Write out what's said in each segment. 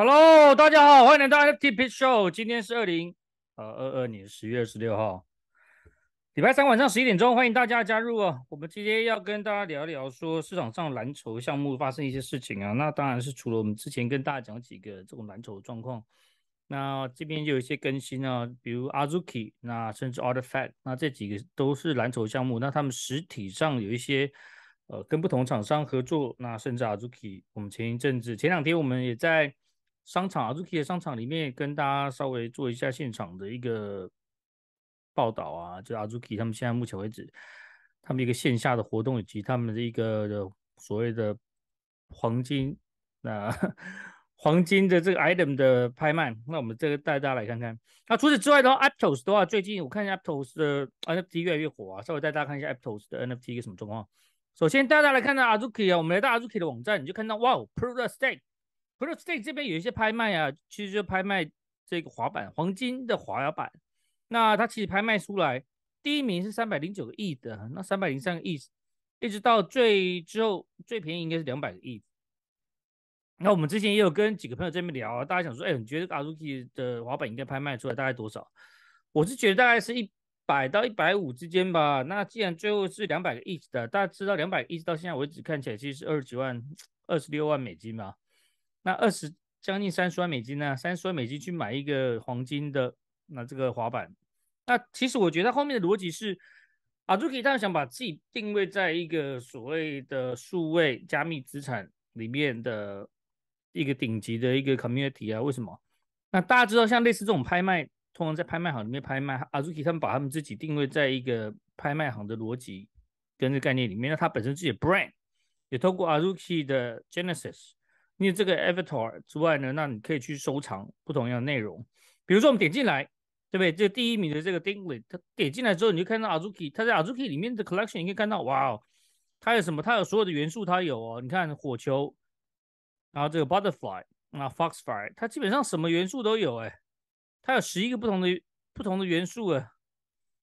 Hello，大家好，欢迎来到 FTP Show。今天是二零呃二二年十月二十六号，礼拜三晚上十一点钟，欢迎大家加入哦。我们今天要跟大家聊聊说市场上蓝筹项目发生一些事情啊。那当然是除了我们之前跟大家讲几个这种蓝筹状况，那这边有一些更新啊，比如 Azuki，那甚至 Artifact，那这几个都是蓝筹项目。那他们实体上有一些呃跟不同厂商合作，那甚至 Azuki，我们前一阵子前两天我们也在。商场阿 Zuki 的商场里面，跟大家稍微做一下现场的一个报道啊，就阿 Zuki 他们现在目前为止，他们一个线下的活动以及他们的一个所谓的黄金，那 黄金的这个 item 的拍卖，那我们这个带大家来看看。那除此之外的话，Aptos 的话，最近我看一下 Aptos 的 NFT 越来越火啊，稍微带大家看一下 Aptos 的 NFT 一个什么状况。首先，大家来看到阿 Zuki 啊，我们来到阿 Zuki 的网站，你就看到哇 p r o v e stake。Prostate 这边有一些拍卖啊，其实就拍卖这个滑板，黄金的滑板。那它其实拍卖出来，第一名是三百零九个亿的，那三百零三个亿，一直到最之后最便宜应该是两百个亿。那我们之前也有跟几个朋友这边聊啊，大家想说，哎，你觉得 a r u k i 的滑板应该拍卖出来大概多少？我是觉得大概是一百到一百五之间吧。那既然最后是两百个亿的，大家知道两百个亿到现在为止看起来其实是二十几万、二十六万美金嘛。那二十将近三十万美金呢？三十万美金去买一个黄金的那这个滑板。那其实我觉得后面的逻辑是，阿朱 u 他想把自己定位在一个所谓的数位加密资产里面的一个顶级的一个 community 啊。为什么？那大家知道像类似这种拍卖，通常在拍卖行里面拍卖。阿朱 u 他们把他们自己定位在一个拍卖行的逻辑跟这概念里面，那他本身自己的 brand 也透过阿朱 u 的 Genesis。因为这个 avatar 之外呢，那你可以去收藏不同样的内容。比如说我们点进来，对不对？这第一名的这个 Dingli，他点进来之后，你就看到 Azuki。他在 Azuki 里面的 collection，你可以看到，哇哦，它有什么？它有所有的元素，它有哦。你看火球，然后这个 butterfly，那 fox fire，它基本上什么元素都有哎。它有十一个不同的不同的元素啊，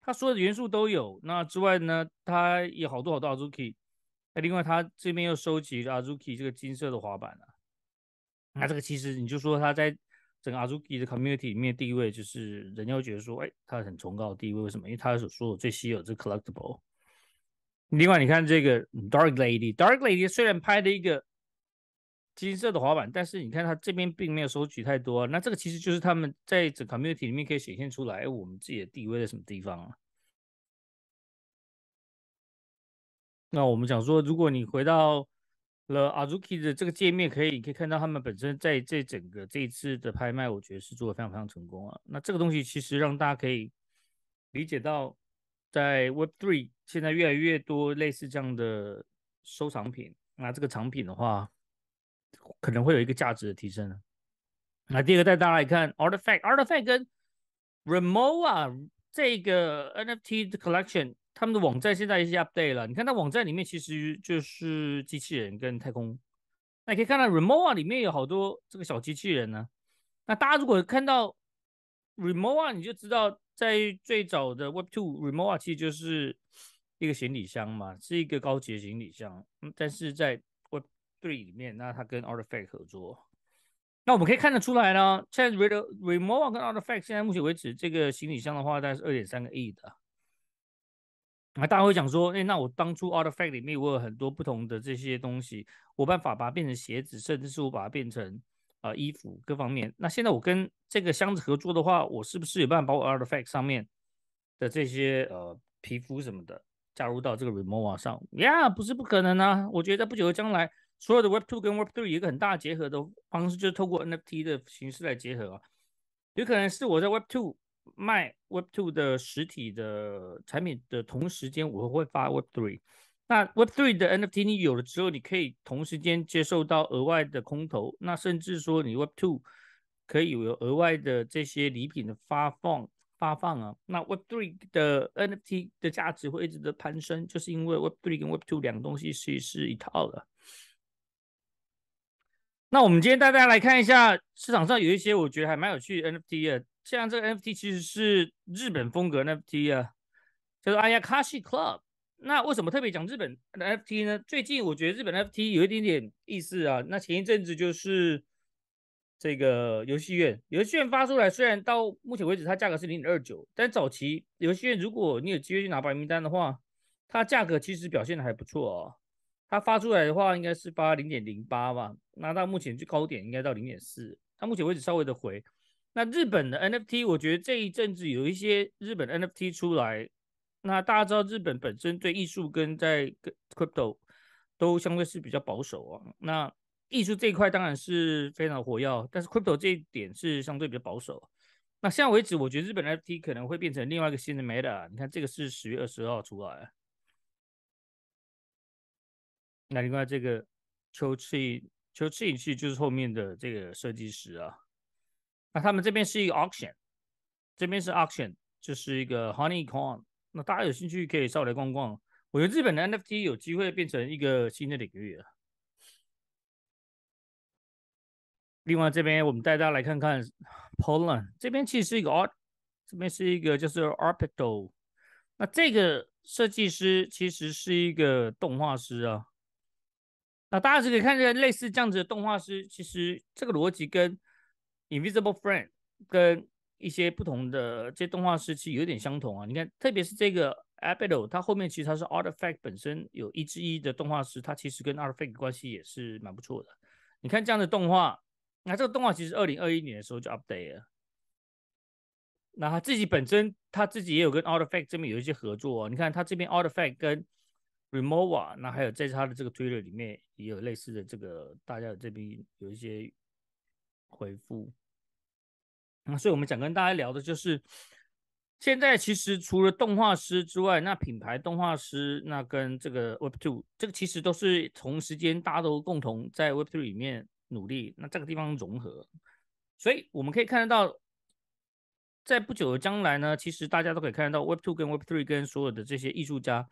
它所有的元素都有。那之外呢，它有好多好多 Azuki。那另外它这边又收集 Azuki 这个金色的滑板啊。那这个其实你就说他在整个 Azuki 的 community 里面地位，就是人会觉得说，哎，他很崇高地位，为什么？因为他所说的最稀有是 collectible。另外，你看这个 Dark Lady，Dark Lady 虽然拍的一个金色的滑板，但是你看他这边并没有收取太多。那这个其实就是他们在整 community 里面可以显现出来，我们自己的地位在什么地方啊？那我们讲说，如果你回到。了 Azuki 的这个界面可以，你可以看到他们本身在这整个这一次的拍卖，我觉得是做的非常非常成功啊。那这个东西其实让大家可以理解到，在 w e b Three 现在越来越多类似这样的收藏品，那这个藏品的话，可能会有一个价值的提升那第二个带大家来看 Artifact，Artifact 跟 r e m o a 这个 NFT 的 collection。他们的网站现在一些 update 了，你看它网站里面其实就是机器人跟太空。那你可以看到 Remova 里面有好多这个小机器人呢。那大家如果看到 Remova，你就知道在最早的 Web 2，Remova 其实就是一个行李箱嘛，是一个高级的行李箱。嗯，但是在 Web 3里面，那它跟 Artifact 合作。那我们可以看得出来呢，现在 Remova 跟 Artifact 现在目前为止，这个行李箱的话大概是二点三个亿的。那大家会讲说，哎，那我当初 artifact 里面我有很多不同的这些东西，我办法把它变成鞋子，甚至是我把它变成啊衣服各方面。那现在我跟这个箱子合作的话，我是不是有办法把我 artifact 上面的这些呃皮肤什么的加入到这个 remote 上？呀，不是不可能啊！我觉得在不久的将来，所有的 web two 跟 web three 一个很大的结合的方式，就是透过 NFT 的形式来结合啊。有可能是我在 web two。卖 Web2 的实体的产品的同时间，我会发 Web3。那 Web3 的 NFT 你有了之后，你可以同时间接受到额外的空投。那甚至说你 Web2 可以有额外的这些礼品的发放，发放啊。那 Web3 的 NFT 的价值会一直的攀升，就是因为 Web3 跟 Web2 两个东西其实是一套的。那我们今天带大家来看一下市场上有一些我觉得还蛮有趣 NFT 的。像这个 NFT 其实是日本风格 NFT 啊，叫做 Ayakashi Club。那为什么特别讲日本 NFT 呢？最近我觉得日本 NFT 有一点点意思啊。那前一阵子就是这个游戏院，游戏院发出来，虽然到目前为止它价格是零点二九，但早期游戏院如果你有机会去拿白名单的话，它价格其实表现的还不错哦。它发出来的话应该是发零点零八吧，那到目前最高点应该到零点四，它目前为止稍微的回。那日本的 NFT，我觉得这一阵子有一些日本的 NFT 出来。那大家知道，日本本身对艺术跟在 Crypto 都相对是比较保守啊。那艺术这一块当然是非常火药，但是 Crypto 这一点是相对比较保守。那现在为止，我觉得日本 NFT 可能会变成另外一个新的 m e t a 你看，这个是十月二十号出来。那另外这个秋治秋治一去就是后面的这个设计师啊。那他们这边是一个 auction，这边是 auction，就是一个 honey coin。那大家有兴趣可以上来逛逛。我觉得日本的 NFT 有机会变成一个新的领域了。另外这边我们带大家来看看 Poland，这边其实是一个 art，这边是一个就是 a r p o t a l 那这个设计师其实是一个动画师啊。那大家是可以看见类似这样子的动画师，其实这个逻辑跟 Invisible Friend 跟一些不同的这动画师其实有点相同啊，你看，特别是这个 a b d o 他后面其实他是 a r t i f a c t 本身有一之一的动画师，他其实跟 a r t i f a c t 关系也是蛮不错的。你看这样的动画，那这个动画其实二零二一年的时候就 update 了，那他自己本身他自己也有跟 a r t i f a c t 这边有一些合作。哦。你看他这边 a r t i f a c t 跟 Remova，那还有在他的这个 Twitter 里面也有类似的这个，大家这边有一些。回复。那所以我们想跟大家聊的就是，现在其实除了动画师之外，那品牌动画师那跟这个 Web Two，这个其实都是同时间，大家都共同在 Web Two 里面努力，那这个地方融合，所以我们可以看得到，在不久的将来呢，其实大家都可以看得到 Web Two 跟 Web Three 跟所有的这些艺术家，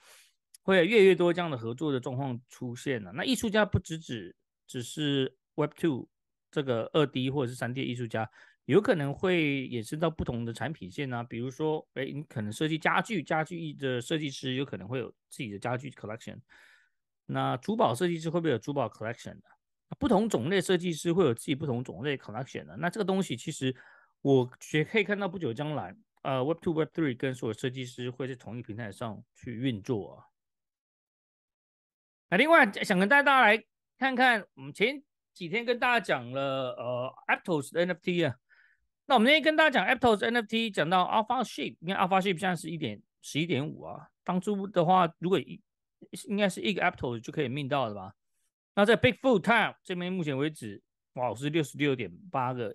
会越来越多这样的合作的状况出现了。那艺术家不只只只是 Web Two。这个二 D 或者是三 D 艺术家，有可能会延伸到不同的产品线啊，比如说，哎，你可能设计家具，家具的设计师有可能会有自己的家具 collection，那珠宝设计师会不会有珠宝 collection 的？不同种类设计师会有自己不同种类 collection 的。那这个东西其实我也可以看到不久将来，呃，Web to Web Three 跟所有设计师会在同一平台上去运作啊。那另外想跟大家来看看我们前。几天跟大家讲了，呃，Aptos NFT 啊。那我们今天跟大家讲 Aptos NFT，讲到 Alpha s h i p 你看 Alpha s h i p 现在是一点十一点五啊。当初的话，如果一应该是一个 Aptos 就可以命到的吧？那在 Bigfoot Time 这边，目前为止，哇，是六十六点八个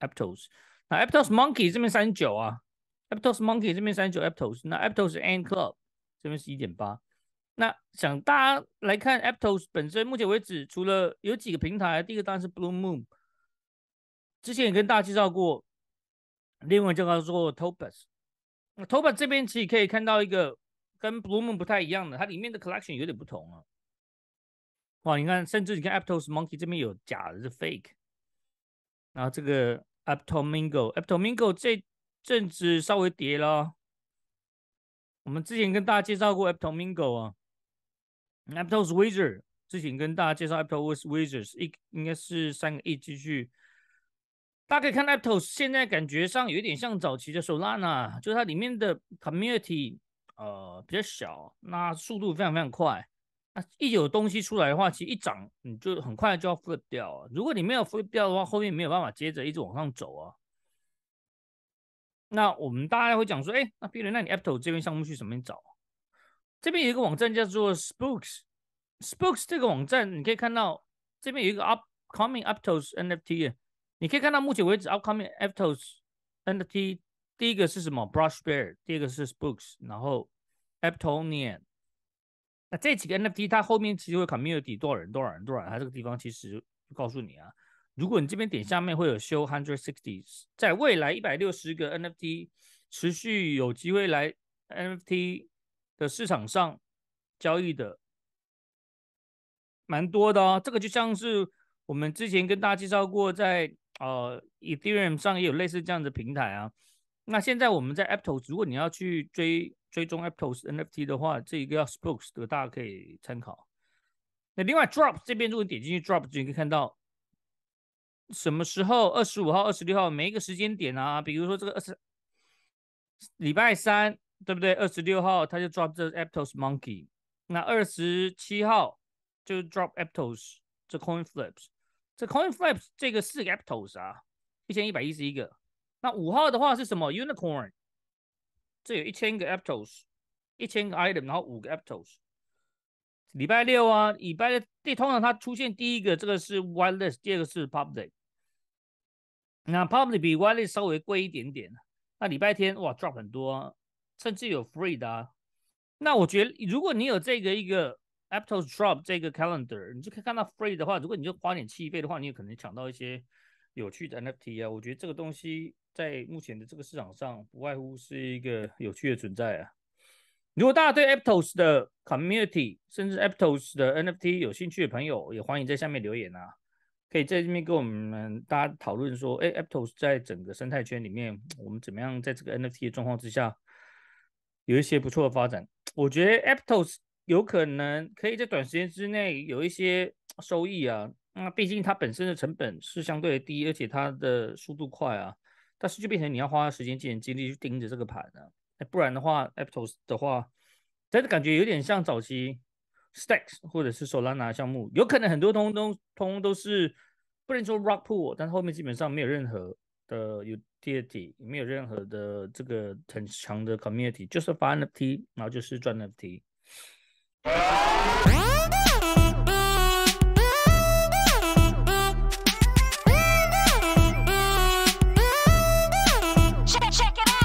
Aptos。那 Aptos Monkey 这边三九啊，Aptos Monkey 这边三九 Aptos。那 Aptos N Club 这边是一点八。那想大家来看，Apple 本身目前为止除了有几个平台，第一个当然是 Blue Moon，之前也跟大家介绍过；另外个叫做 Topaz，Topaz 这边其实可以看到一个跟 Blue Moon 不太一样的，它里面的 Collection 有点不同啊。哇，你看，甚至你看 Apple Monkey 这边有假的是 fake，然后这个 Apple Mingo，Apple Mingo 这阵子稍微跌了，我们之前跟大家介绍过 Apple Mingo 啊。Apple w a z e r 之前跟大家介绍 Apple w a z e r 一应该是三个 E 继续。大家可以看 Apple 现在感觉上有点像早期的 Solana，就是它里面的 community 呃比较小，那速度非常非常快。那一有东西出来的话，其实一涨你就很快就要 flip 掉。如果你没有 flip 掉的话，后面没有办法接着一直往上走啊。那我们大家会讲说，哎，那别人，那你 Apple 这边项目去怎么找？这边有一个网站叫做 Spooks，Spooks 这个网站你可以看到，这边有一个 Upcoming Aptos NFT，你可以看到目前为止 Upcoming Aptos NFT 第一个是什么 Brushbear，第二个是 Spooks，然后 Aptonian，那这几个 NFT 它后面其实会 Community 多少人多少人多少人，它这个地方其实告诉你啊，如果你这边点下面会有 Show 1 e 0在未来一百六十个 NFT 持续有机会来 NFT。的市场上交易的蛮多的哦，这个就像是我们之前跟大家介绍过，在呃 Ethereum 上也有类似这样的平台啊。那现在我们在 Aptos，如果你要去追追踪 Aptos NFT 的话，这一个 s p o o k s 的，大家可以参考。那另外 Drop 这边，如果点进去 Drop，就可以看到什么时候，二十五号、二十六号每一个时间点啊，比如说这个二十礼拜三。对不对？二十六号他就 drop 这 Aptos Monkey，那二十七号就 Drop Aptos 这 Coin Flips，这 Coin Flips 这个四个 Aptos 啊，一千一百一十一个。那五号的话是什么？Unicorn，这有一千个 Aptos，一千个 Item，然后五个 Aptos。礼拜六啊，礼拜第通常它出现第一个这个是 i r e l e s s 第二个是 p u b l i c 那 p u b l i c 比 i r e l e s s 稍微贵一点点。那礼拜天哇，Drop 很多。甚至有 free 的，啊。那我觉得，如果你有这个一个 Aptos Drop 这个 calendar，你就可以看到 free 的话，如果你就花点气费的话，你也可能抢到一些有趣的 NFT 啊。我觉得这个东西在目前的这个市场上，不外乎是一个有趣的存在啊。如果大家对 Aptos 的 community，甚至 Aptos 的 NFT 有兴趣的朋友，也欢迎在下面留言啊，可以在这边跟我们大家讨论说，哎，Aptos 在整个生态圈里面，我们怎么样在这个 NFT 的状况之下。有一些不错的发展，我觉得 Aptos 有可能可以在短时间之内有一些收益啊。那毕竟它本身的成本是相对低，而且它的速度快啊。但是就变成你要花时间、钱、精力去盯着这个盘啊。不然的话，Aptos 的话，真的感觉有点像早期 Stacks 或者是 Solana 项目，有可能很多通通通都是不能说 Rock Pool，但是后面基本上没有任何的有。第二题，没有任何的这个很强的 community，就是发 NFT，然后就是赚 NFT。